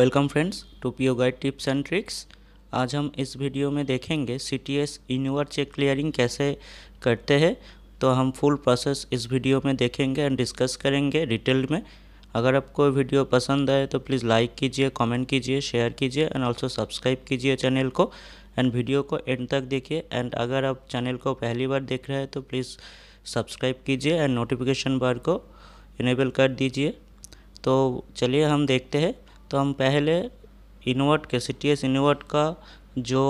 welcome friends to PO guide tips and tricks आज हम इस वीडियो में देखेंगे C T S inward cheque clearing कैसे करते हैं तो हम फुल प्रोसेस इस वीडियो में देखेंगे एंड डिस्कस करेंगे डिटेल में अगर आपको वीडियो पसंद आए तो प्लीज़ लाइक कीजिए कमेंट कीजिए शेयर कीजिए एंड ऑल्सो सब्सक्राइब कीजिए चैनल को एंड वीडियो को एंड तक देखिए एंड अगर आप चैनल को पहली बार देख रहे हैं तो प्लीज़ सब्सक्राइब कीजिए एंड नोटिफिकेशन बार को इनेबल कर दीजिए तो चलिए हम देखते हैं तो हम पहले इन्वर्ट के सी टी इनवर्ट का जो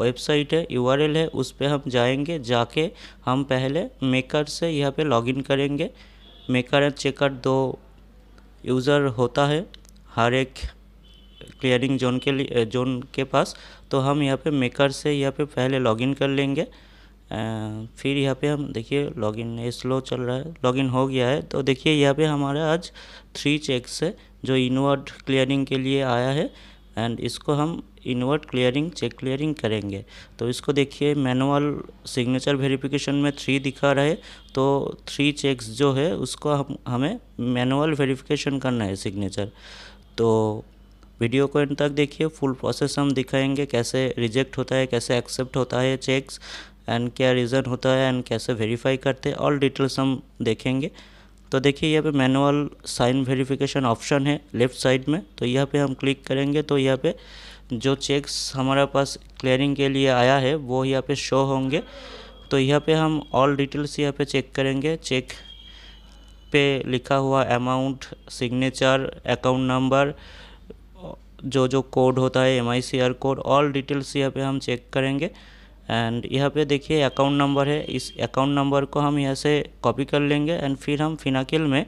वेबसाइट है यू है उस पर हम जाएंगे जाके हम पहले मेकर से यहाँ पे लॉगिन करेंगे मेकर एंड चेकर दो यूज़र होता है हर एक क्लियरिंग जोन के लिए जोन के पास तो हम यहाँ पे मेकर से यहाँ पे पहले लॉगिन कर लेंगे फिर यहाँ पे हम देखिए लॉगिन स्लो चल रहा है लॉगिन हो गया है तो देखिए यहाँ पे हमारा आज थ्री चेक्स है जो इनवर्ट क्लियरिंग के लिए आया है एंड इसको हम इनवर्ट क्लियरिंग चेक क्लियरिंग करेंगे तो इसको देखिए मैनुअल सिग्नेचर वेरिफिकेशन में थ्री दिखा रहे तो थ्री चेक्स जो है उसको हम हमें मैनुअल वेरिफिकेशन करना है सिग्नेचर तो वीडियो को एंड तक देखिए फुल प्रोसेस हम दिखाएंगे कैसे रिजेक्ट होता है कैसे एक्सेप्ट होता है चेक्स एंड क्या रीज़न होता है एंड कैसे वेरीफाई करते हैं ऑल डिटेल्स हम देखेंगे तो देखिए यहाँ पे मैनुअल साइन वेरिफिकेशन ऑप्शन है लेफ़्ट साइड में तो यहाँ पे हम क्लिक करेंगे तो यहाँ पे जो चेक्स हमारे पास क्लियरिंग के लिए आया है वो यहाँ पे शो होंगे तो यहाँ पे हम ऑल डिटेल्स यहाँ पे चेक करेंगे चेक पे लिखा हुआ अमाउंट सिग्नेचर अकाउंट नंबर जो जो कोड होता है एम कोड ऑल डिटेल्स यहाँ पर हम चेक करेंगे एंड यहाँ पे देखिए अकाउंट नंबर है इस अकाउंट नंबर को हम यहाँ से कॉपी कर लेंगे एंड फिर हम फिनाकिल में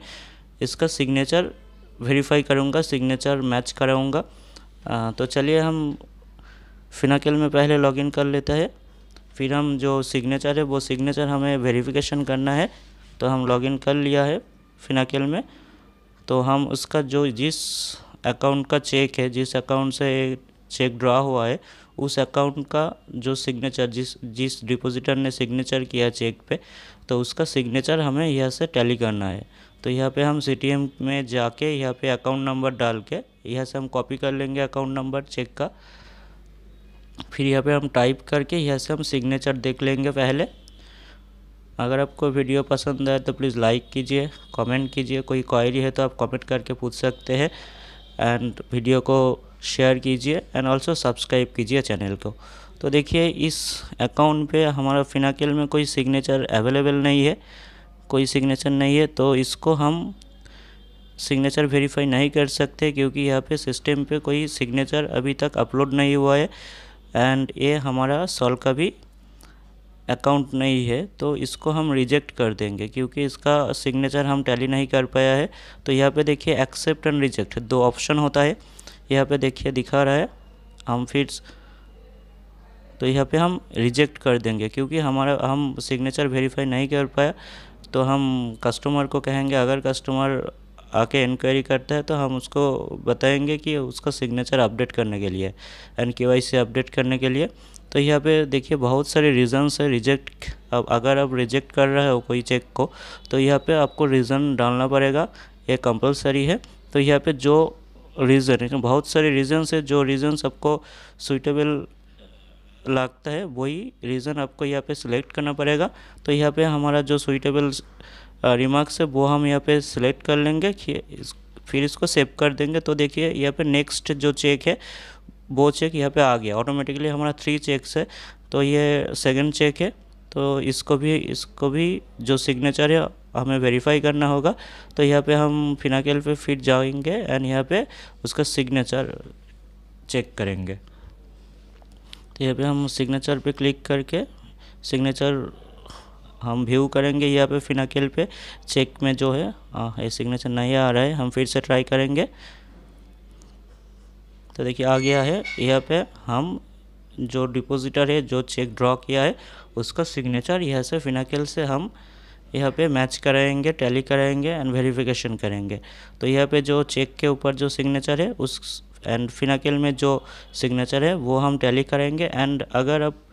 इसका सिग्नेचर वेरीफाई करूँगा सिग्नेचर मैच कराऊँगा तो चलिए हम फिनाकिल में पहले लॉगिन कर लेते हैं फिर हम जो सिग्नेचर है वो सिग्नेचर हमें वेरीफिकेशन करना है तो हम लॉगिन कर लिया है फिनाकिल में तो हम उसका जो जिस अकाउंट का चेक है जिस अकाउंट से चेक ड्रा हुआ है उस अकाउंट का जो सिग्नेचर जिस जिस डिपोजिटर ने सिग्नेचर किया चेक पे तो उसका सिग्नेचर हमें यहाँ से टैली करना है तो यहाँ पे हम सी में जाके यहाँ पे अकाउंट नंबर डाल के यहाँ से हम कॉपी कर लेंगे अकाउंट नंबर चेक का फिर यहाँ पे हम टाइप करके यहाँ से हम सिग्नेचर देख लेंगे पहले अगर आपको वीडियो पसंद आए तो प्लीज़ लाइक कीजिए कमेंट कीजिए कोई क्वायरी है तो आप कमेंट करके पूछ सकते हैं एंड वीडियो को शेयर कीजिए एंड ऑल्सो सब्सक्राइब कीजिए चैनल को तो देखिए इस अकाउंट पे हमारा फिनाकेल में कोई सिग्नेचर अवेलेबल नहीं है कोई सिग्नेचर नहीं है तो इसको हम सिग्नेचर वेरीफाई नहीं कर सकते क्योंकि यहाँ पे सिस्टम पे कोई सिग्नेचर अभी तक अपलोड नहीं हुआ है एंड ये हमारा सॉल का भी अकाउंट नहीं है तो इसको हम रिजेक्ट कर देंगे क्योंकि इसका सिग्नेचर हम टैली नहीं कर पाया है तो यहाँ पे देखिए एक्सेप्ट एंड रिजेक्ट दो ऑप्शन होता है यहाँ पे देखिए दिखा रहा है हम फिट्स तो यहाँ पे हम रिजेक्ट कर देंगे क्योंकि हमारा हम सिग्नेचर वेरीफाई नहीं कर पाया तो हम कस्टमर को कहेंगे अगर कस्टमर आके इंक्वायरी करता है तो हम उसको बताएंगे कि उसका सिग्नेचर अपडेट करने के लिए एन के से अपडेट करने के लिए तो यहाँ पे देखिए बहुत सारे रीजंस है रिजेक्ट अब अगर आप रिजेक्ट कर रहे हो कोई चेक को तो यहाँ पे आपको रीज़न डालना पड़ेगा ये कंपलसरी है तो यहाँ पे जो रीज़न बहुत सारे रीजन्स है जो रीजन्स आपको सुइटेबल लगता है वही रीज़न आपको यहाँ पे सिलेक्ट करना पड़ेगा तो यहाँ पे हमारा जो सुइटेबल रिमार्क्स है वो हम यहाँ पे सिलेक्ट कर लेंगे फिर इसको सेव कर देंगे तो देखिए यहाँ पे नेक्स्ट जो चेक है वो चेक यहाँ पे आ गया ऑटोमेटिकली हमारा थ्री चेक्स है तो ये सेकेंड चेक है तो इसको भी इसको भी जो सिग्नेचर है हमें वेरीफाई करना होगा तो यहाँ पे हम फिनाकेल पे फिट जाएंगे एंड यहाँ पे उसका सिग्नेचर चेक करेंगे तो यहाँ पे हम सिग्नेचर पे क्लिक करके सिग्नेचर हम व्यू करेंगे यहाँ पे फिनाकेल पे चेक में जो है हाँ, ये सिग्नेचर नहीं आ रहा है हम फिर से ट्राई करेंगे तो देखिए आ गया है यहाँ पे हम जो डिपोजिटर है जो चेक ड्रॉ किया है उसका सिग्नेचर यह से फिनाकेल से हम यहाँ पे मैच कराएंगे टैली कराएंगे एंड वेरिफिकेशन करेंगे तो यहाँ पे जो चेक के ऊपर जो सिग्नेचर है उस एंड फिनाकेल में जो सिग्नेचर है वो हम टैली करेंगे एंड अगर आप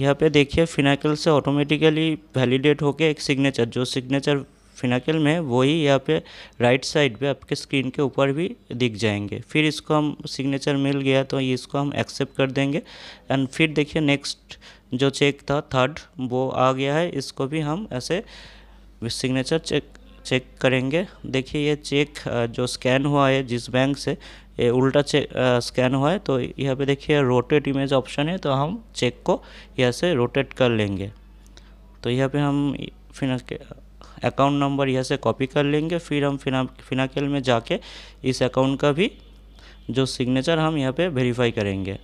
यहाँ पे देखिए फिनाकेल से ऑटोमेटिकली वैलिडेट होके एक सिग्नेचर जो सिग्नेचर फिनाकल में वही यहाँ पे राइट साइड पे आपके स्क्रीन के ऊपर भी दिख जाएंगे फिर इसको हम सिग्नेचर मिल गया तो इसको हम एक्सेप्ट कर देंगे एंड फिर देखिए नेक्स्ट जो चेक था थर्ड वो आ गया है इसको भी हम ऐसे सिग्नेचर चेक चेक करेंगे देखिए ये चेक जो स्कैन हुआ है जिस बैंक से ये उल्टा चेक स्कैन हुआ है तो यहाँ पे देखिए रोटेट इमेज ऑप्शन है तो हम चेक को यहाँ से रोटेट कर लेंगे तो यहाँ पे हम फिर अकाउंट नंबर यहाँ से कॉपी कर लेंगे फिर हम फिना फिनाकेल में जाके इस अकाउंट का भी जो सिग्नेचर हम यहाँ पे वेरीफाई करेंगे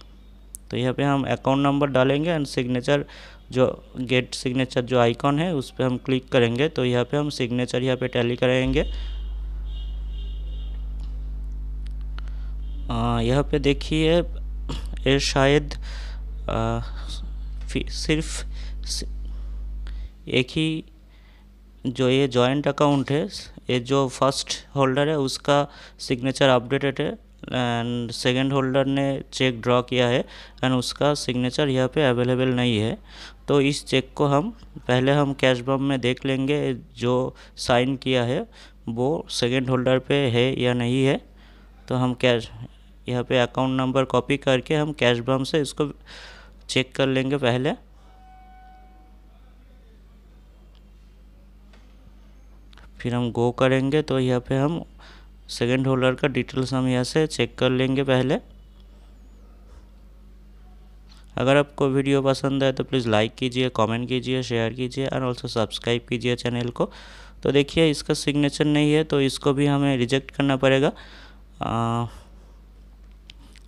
तो यहाँ पे हम अकाउंट नंबर डालेंगे एंड सिग्नेचर जो गेट सिग्नेचर जो आइकॉन है उस पर हम क्लिक करेंगे तो यहाँ पे हम सिग्नेचर यहाँ पे टैली करेंगे यहाँ पे देखिए ये शायद आ, सिर्फ एक ही जो ये जॉइंट अकाउंट है ये जो फर्स्ट होल्डर है उसका सिग्नेचर अपडेटेड है एंड सेकेंड होल्डर ने चेक ड्रॉ किया है एंड उसका सिग्नेचर यहाँ पे अवेलेबल नहीं है तो इस चेक को हम पहले हम कैश बम में देख लेंगे जो साइन किया है वो सेकेंड होल्डर पे है या नहीं है तो हम कैश यहाँ पे अकाउंट नंबर कॉपी करके हम कैश बम से इसको चेक कर लेंगे पहले फिर हम गो करेंगे तो यहाँ पे हम सेकेंड होल्डर का डिटेल्स हम यहाँ से चेक कर लेंगे पहले अगर आपको वीडियो पसंद आए तो प्लीज़ लाइक कीजिए कमेंट कीजिए शेयर कीजिए और ऑल्सो सब्सक्राइब कीजिए चैनल को तो देखिए इसका सिग्नेचर नहीं है तो इसको भी हमें रिजेक्ट करना पड़ेगा आ,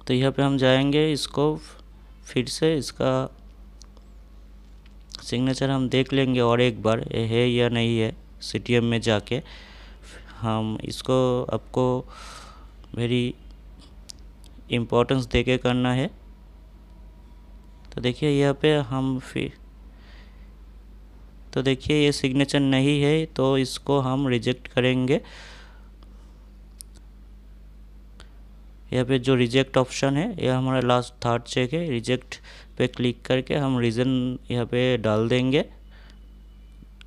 तो यहाँ पे हम जाएंगे इसको फिर से इसका सिग्नेचर हम देख लेंगे और एक बार ये है या नहीं है सी में जाके हम इसको आपको वेरी इम्पोर्टेंस दे के करना है तो देखिए यहाँ पे हम फिर तो देखिए ये सिग्नेचर नहीं है तो इसको हम रिजेक्ट करेंगे यहाँ पे जो रिजेक्ट ऑप्शन है यह हमारा लास्ट थर्ड चेक है रिजेक्ट पे क्लिक करके हम रीज़न यहाँ पे डाल देंगे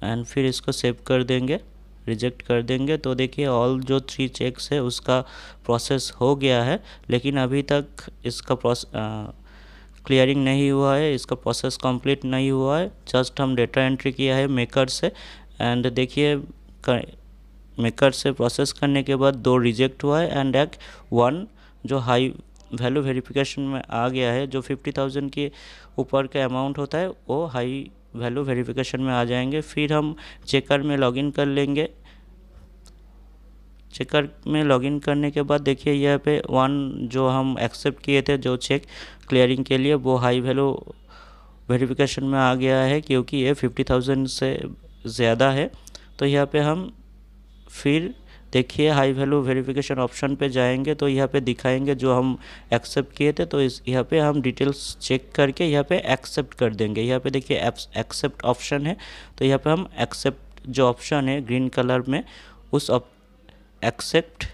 एंड फिर इसको सेव कर देंगे रिजेक्ट कर देंगे तो देखिए ऑल जो थ्री चेक्स है उसका प्रोसेस हो गया है लेकिन अभी तक इसका प्रोस क्लियरिंग नहीं हुआ है इसका प्रोसेस कंप्लीट नहीं हुआ है जस्ट हम डेटा एंट्री किया है मेकर से एंड देखिए मेकर से प्रोसेस करने के बाद दो रिजेक्ट हुआ है एंड एक वन जो हाई वैल्यू वेरिफिकेशन में आ गया है जो फिफ्टी थाउजेंड के ऊपर का अमाउंट होता है वो हाई वैल्यू वेरिफिकेशन में आ जाएंगे फिर हम चेकर में लॉगिन कर लेंगे चेकर में लॉगिन करने के बाद देखिए यह पे वन जो हम एक्सेप्ट किए थे जो चेक क्लियरिंग के लिए वो हाई वैल्यू वेरिफिकेशन में आ गया है क्योंकि ये फिफ्टी थाउजेंड से ज़्यादा है तो यहाँ पे हम फिर देखिए हाई वैल्यू वेरिफिकेशन ऑप्शन पे जाएंगे तो यहाँ पे दिखाएंगे जो हम एक्सेप्ट किए थे तो इस यहाँ पे हम डिटेल्स चेक करके यहाँ पे एक्सेप्ट कर देंगे यहाँ पे देखिए एक्सेप्ट ऑप्शन है तो यहाँ पे हम एक्सेप्ट जो ऑप्शन है ग्रीन कलर में उस एक्सेप्ट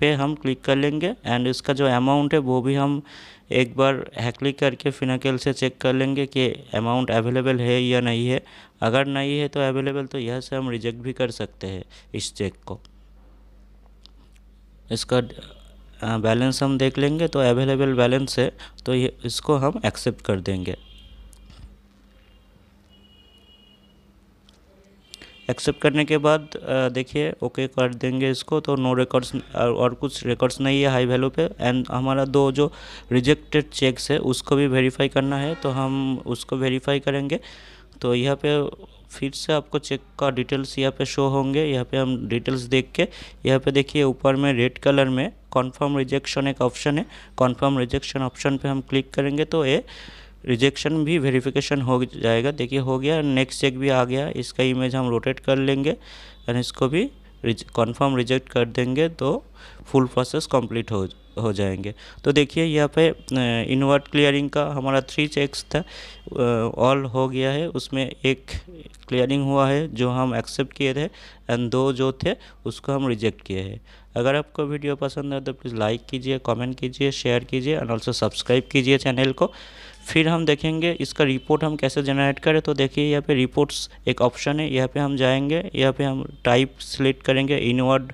पे हम क्लिक कर लेंगे एंड इसका जो अमाउंट है वो भी हम एक बार हैकली करके फिनाकेल से चेक कर लेंगे कि अमाउंट अवेलेबल है या नहीं है अगर नहीं है तो अवेलेबल तो यह से हम रिजेक्ट भी कर सकते हैं इस चेक को इसका बैलेंस हम देख लेंगे तो अवेलेबल बैलेंस है तो ये इसको हम एक्सेप्ट कर देंगे एक्सेप्ट करने के बाद देखिए ओके कर देंगे इसको तो नो रिकॉर्ड्स और कुछ रिकॉर्ड्स नहीं है हाई वैल्यू पे एंड हमारा दो जो रिजेक्टेड चेक्स है उसको भी वेरीफाई करना है तो हम उसको वेरीफाई करेंगे तो यहाँ पे फिर से आपको चेक का डिटेल्स यहाँ पे शो होंगे यहाँ पे हम डिटेल्स देख के यहाँ पे देखिए ऊपर में रेड कलर में कॉन्फर्म रिजेक्शन एक ऑप्शन है कॉन्फर्म रिजेक्शन ऑप्शन पे हम क्लिक करेंगे तो ये रिजेक्शन भी वेरिफिकेशन हो जाएगा देखिए हो गया नेक्स्ट चेक भी आ गया इसका इमेज हम रोटेट कर लेंगे एंड इसको भी कॉन्फर्म रिजेक्ट कर देंगे तो फुल प्रोसेस कंप्लीट हो हो जाएंगे तो देखिए यहाँ पे इनवर्ट क्लियरिंग का हमारा थ्री चेक्स था ऑल हो गया है उसमें एक क्लियरिंग हुआ है जो हम एक्सेप्ट किए थे एंड दो जो थे उसको हम रिजेक्ट किए हैं अगर आपको वीडियो पसंद है तो प्लीज़ लाइक कीजिए कमेंट कीजिए शेयर कीजिए एंड ऑल्सो सब्सक्राइब कीजिए चैनल को फिर हम देखेंगे इसका रिपोर्ट हम कैसे जनरेट करें तो देखिए यहाँ पे रिपोर्ट्स एक ऑप्शन है यहाँ पे हम जाएंगे यहाँ पे हम टाइप सिलेक्ट करेंगे इनवर्ड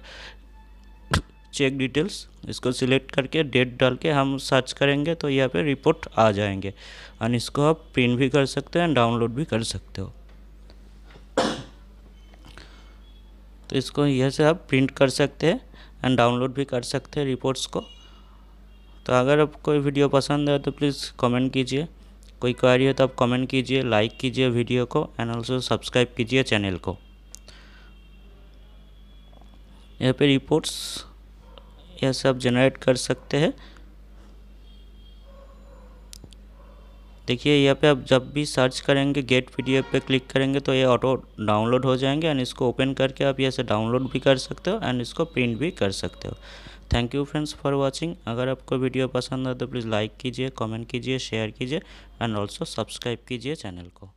चेक डिटेल्स इसको सिलेक्ट करके डेट डाल के हम सर्च करेंगे तो यहाँ पे रिपोर्ट आ जाएंगे और इसको आप प्रिंट भी कर सकते हैं डाउनलोड भी कर सकते हो तो इसको यह से आप प्रिंट कर सकते हैं एंड डाउनलोड भी कर सकते हैं रिपोर्ट्स को तो अगर आपको कोई वीडियो पसंद है तो प्लीज़ कमेंट कीजिए कोई क्वारी हो तो आप कमेंट कीजिए लाइक कीजिए वीडियो को एंड ऑल्सो सब्सक्राइब कीजिए चैनल को यहाँ पे रिपोर्ट्स यह सब जनरेट कर सकते हैं देखिए यहाँ पे आप जब भी सर्च करेंगे गेट पीडीएफ पे क्लिक करेंगे तो ये ऑटो डाउनलोड हो जाएंगे एंड इसको ओपन करके आप यहाँ से डाउनलोड भी कर सकते हो एंड इसको प्रिंट भी कर सकते हो thank you friends for watching अगर आपको वीडियो पसंद आए तो प्लीज़ लाइक कीजिए कमेंट कीजिए शेयर कीजिए एंड ऑल्सो सब्सक्राइब कीजिए चैनल को